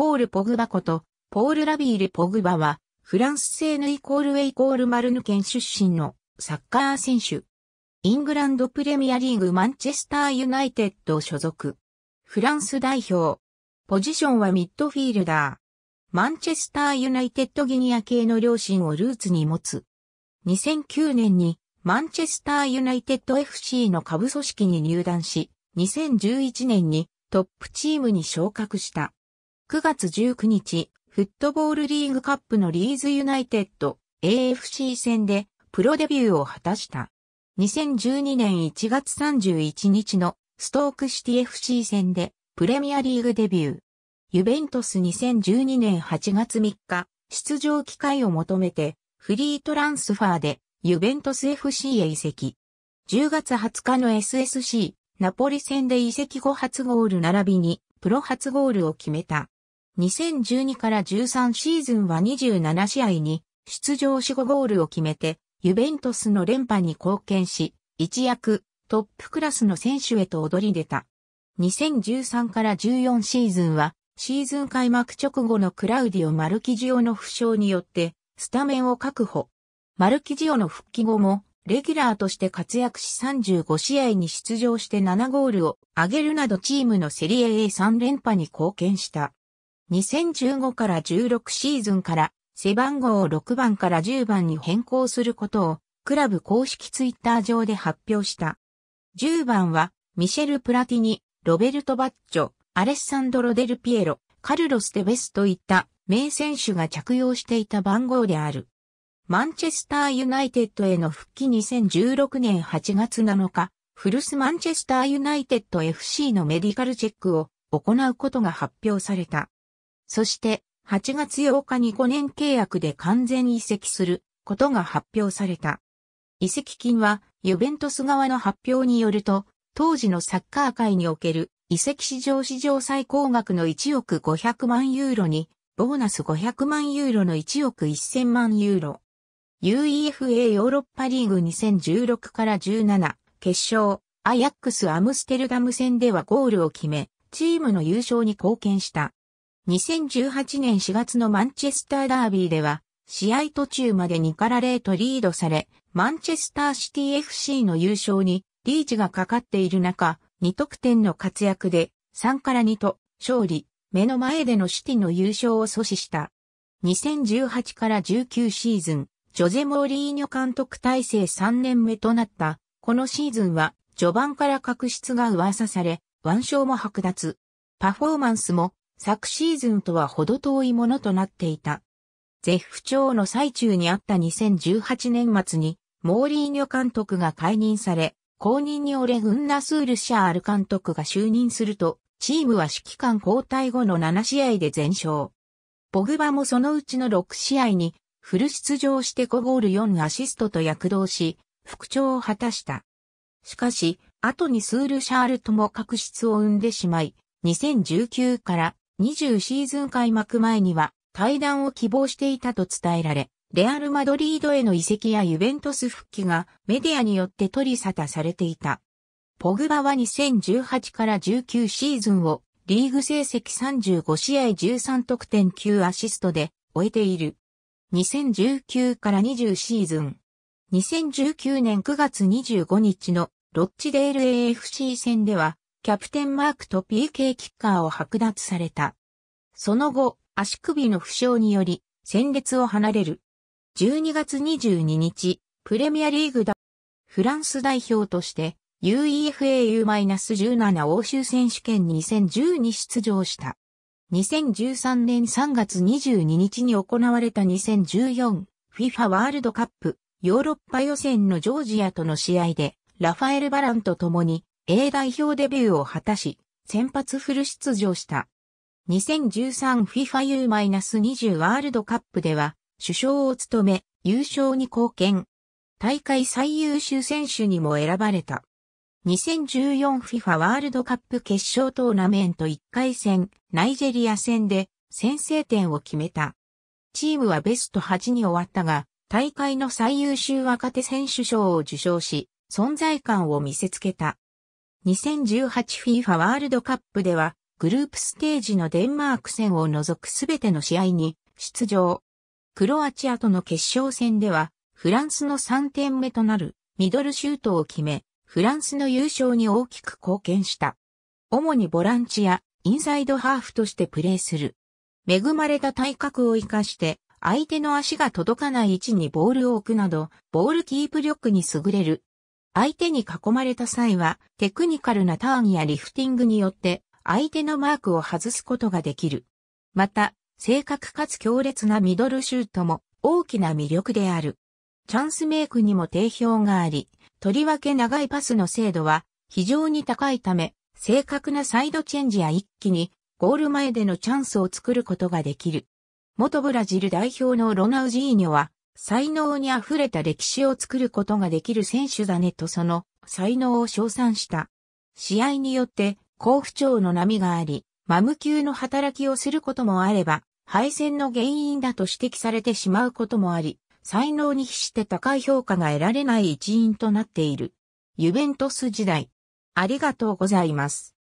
ポール・ポグバこと、ポール・ラビール・ポグバは、フランス製のイコールウェイコールマルヌ県出身のサッカー選手。イングランドプレミアリーグマンチェスターユナイテッド所属。フランス代表。ポジションはミッドフィールダー。マンチェスターユナイテッドギニア系の両親をルーツに持つ。2009年にマンチェスターユナイテッド FC の下部組織に入団し、2011年にトップチームに昇格した。9月19日、フットボールリーグカップのリーズユナイテッド AFC 戦でプロデビューを果たした。2012年1月31日のストークシティ FC 戦でプレミアリーグデビュー。ユベントス2012年8月3日、出場機会を求めてフリートランスファーでユベントス FC へ移籍。10月20日の SSC ナポリ戦で移籍後初ゴール並びにプロ初ゴールを決めた。2012から13シーズンは27試合に出場し5ゴールを決めて、ユベントスの連覇に貢献し、一躍トップクラスの選手へと躍り出た。2013から14シーズンは、シーズン開幕直後のクラウディオ・マルキジオの負傷によって、スタメンを確保。マルキジオの復帰後も、レギュラーとして活躍し35試合に出場して7ゴールを上げるなどチームのセリエ A3 連覇に貢献した。2015から16シーズンから背番号を6番から10番に変更することをクラブ公式ツイッター上で発表した。10番はミシェル・プラティニ、ロベルト・バッチョ、アレッサンドロ・デル・ピエロ、カルロス・デベスといった名選手が着用していた番号である。マンチェスター・ユナイテッドへの復帰2016年8月7日、フルス・マンチェスター・ユナイテッド FC のメディカルチェックを行うことが発表された。そして8月8日に5年契約で完全移籍することが発表された。移籍金はユベントス側の発表によると、当時のサッカー界における移籍市場史上最高額の1億500万ユーロに、ボーナス500万ユーロの1億1000万ユーロ。UEFA ヨーロッパリーグ2016から17、決勝、アヤックスアムステルダム戦ではゴールを決め、チームの優勝に貢献した。2018年4月のマンチェスターダービーでは、試合途中まで2から0とリードされ、マンチェスターシティ FC の優勝にリーチがかかっている中、2得点の活躍で3から2と勝利、目の前でのシティの優勝を阻止した。2018から19シーズン、ジョゼ・モーリーニョ監督体制3年目となった、このシーズンは序盤から確執が噂され、腕章も剥奪。パフォーマンスも昨シーズンとはほど遠いものとなっていた。絶不調の最中にあった2018年末に、モーリーニョ監督が解任され、後任にオレ・グンナスール・シャール監督が就任すると、チームは指揮官交代後の7試合で全勝。ポグバもそのうちの6試合に、フル出場して5ゴール4アシストと躍動し、復調を果たした。しかし、後にスール・シャールとも確執を生んでしまい、2019から20シーズン開幕前には対談を希望していたと伝えられ、レアル・マドリードへの移籍やユベントス復帰がメディアによって取り沙汰されていた。ポグバは2018から19シーズンをリーグ成績35試合13得点9アシストで終えている。2019から20シーズン。2019年9月25日のロッチデール AFC 戦ではキャプテンマークと PK キッカーを剥奪された。その後、足首の負傷により、戦列を離れる。12月22日、プレミアリーグだ。フランス代表として UEFAU-17 欧州選手権2010に出場した。2013年3月22日に行われた 2014FIFA ワールドカップヨーロッパ予選のジョージアとの試合でラファエル・バランと共に A 代表デビューを果たし、先発フル出場した。2013FIFA U-20 ワールドカップでは、首相を務め、優勝に貢献。大会最優秀選手にも選ばれた。2014FIFA ワールドカップ決勝トーナメント1回戦、ナイジェリア戦で先制点を決めた。チームはベスト8に終わったが、大会の最優秀若手選手賞を受賞し、存在感を見せつけた。2018FIFA ワールドカップでは、グループステージのデンマーク戦を除くすべての試合に出場。クロアチアとの決勝戦では、フランスの3点目となるミドルシュートを決め、フランスの優勝に大きく貢献した。主にボランチやインサイドハーフとしてプレーする。恵まれた体格を活かして、相手の足が届かない位置にボールを置くなど、ボールキープ力に優れる相手に囲まれた際は、テクニカルなターンやリフティングによって、相手のマークを外すことができる。また、正確かつ強烈なミドルシュートも大きな魅力である。チャンスメイクにも定評があり、とりわけ長いパスの精度は非常に高いため、正確なサイドチェンジや一気にゴール前でのチャンスを作ることができる。元ブラジル代表のロナウジーニョは才能に溢れた歴史を作ることができる選手だねとその才能を称賛した。試合によって好不調の波があり、マム級の働きをすることもあれば、敗戦の原因だと指摘されてしまうこともあり、才能に比して高い評価が得られない一因となっている。ユベントス時代。ありがとうございます。